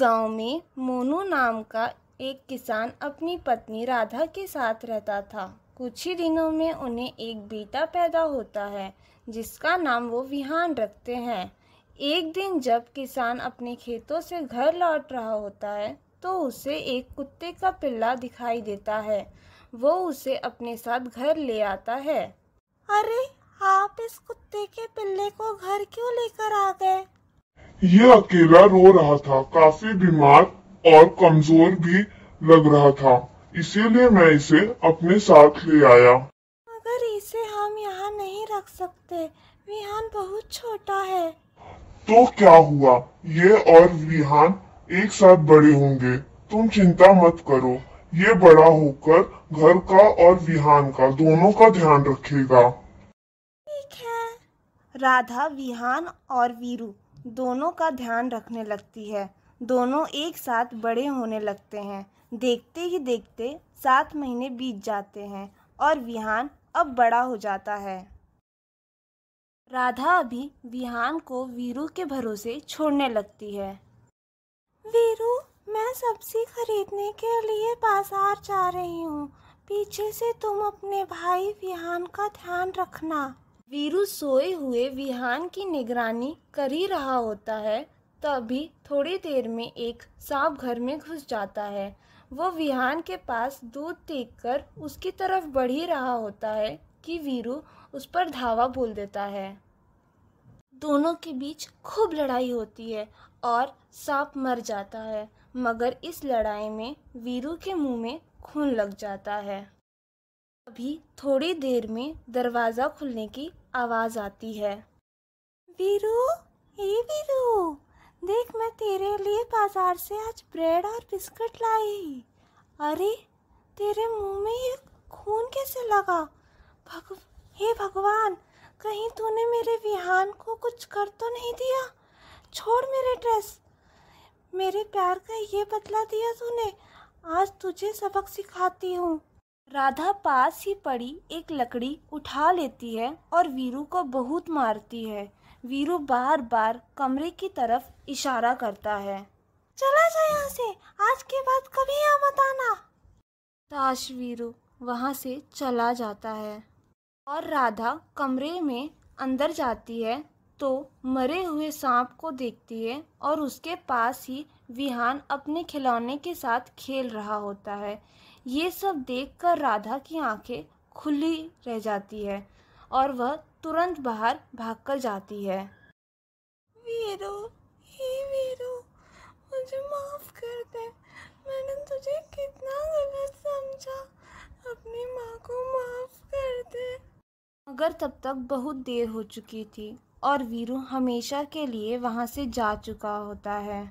गांव में मोनू नाम का एक किसान अपनी पत्नी राधा के साथ रहता था कुछ ही दिनों में उन्हें एक बेटा पैदा होता है जिसका नाम वो विहान रखते हैं एक दिन जब किसान अपने खेतों से घर लौट रहा होता है तो उसे एक कुत्ते का पिल्ला दिखाई देता है वो उसे अपने साथ घर ले आता है अरे आप इस कुत्ते के पिल्ले को घर क्यों लेकर आ गए ये अकेला रो रहा था काफी बीमार और कमजोर भी लग रहा था इसीलिए मैं इसे अपने साथ ले आया मगर इसे हम यहाँ नहीं रख सकते विहान बहुत छोटा है तो क्या हुआ ये और विहान एक साथ बड़े होंगे तुम चिंता मत करो ये बड़ा होकर घर का और विहान का दोनों का ध्यान रखेगा ठीक है राधा विहान और वीरू दोनों का ध्यान रखने लगती है दोनों एक साथ बड़े होने लगते हैं देखते ही देखते सात महीने बीत जाते हैं और विहान अब बड़ा हो जाता है राधा अभी विहान को वीरू के भरोसे छोड़ने लगती है वीरू मैं सब्जी खरीदने के लिए बाजार जा रही हूँ पीछे से तुम अपने भाई विहान का ध्यान रखना वीरू सोए हुए विहान की निगरानी कर ही रहा होता है तभी थोड़ी देर में एक सांप घर में घुस जाता है वो विहान के पास दूध देखकर उसकी तरफ बढ़ ही रहा होता है कि वीरू उस पर धावा बोल देता है दोनों के बीच खूब लड़ाई होती है और सांप मर जाता है मगर इस लड़ाई में वीरू के मुंह में खून लग जाता है अभी थोड़ी देर में दरवाज़ा खुलने की आवाज़ आती है वीरू ए वीरू देख मैं तेरे लिए बाजार से आज ब्रेड और बिस्किट लाई अरे तेरे मुंह में ये खून कैसे लगा भग हे भगवान कहीं तूने मेरे विहान को कुछ कर तो नहीं दिया छोड़ मेरे ड्रेस मेरे प्यार का ये बदला दिया तूने आज तुझे सबक सिखाती हूँ राधा पास ही पड़ी एक लकड़ी उठा लेती है और वीरू को बहुत मारती है वीरू बार बार कमरे की तरफ इशारा करता है चला जा यहाँ से आज के बाद कभी यहाँ मत आना ताश वीरू वहाँ से चला जाता है और राधा कमरे में अंदर जाती है तो मरे हुए सांप को देखती है और उसके पास ही विहान अपने खिलौने के साथ खेल रहा होता है ये सब देखकर राधा की आंखें खुली रह जाती है और वह तुरंत बाहर भागकर जाती है वीरो हे वीरो मुझे माफ कर दे मैंने तुझे कितना गलत समझा अपनी माँ को माफ कर दे मगर तब तक बहुत देर हो चुकी थी और वीरू हमेशा के लिए वहाँ से जा चुका होता है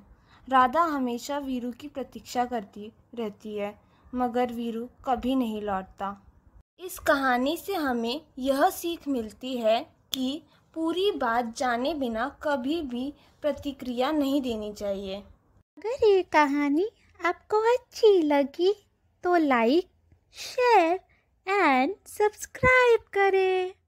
राधा हमेशा वीरू की प्रतीक्षा करती रहती है मगर वीरू कभी नहीं लौटता इस कहानी से हमें यह सीख मिलती है कि पूरी बात जाने बिना कभी भी प्रतिक्रिया नहीं देनी चाहिए अगर ये कहानी आपको अच्छी लगी तो लाइक शेयर एंड सब्सक्राइब करें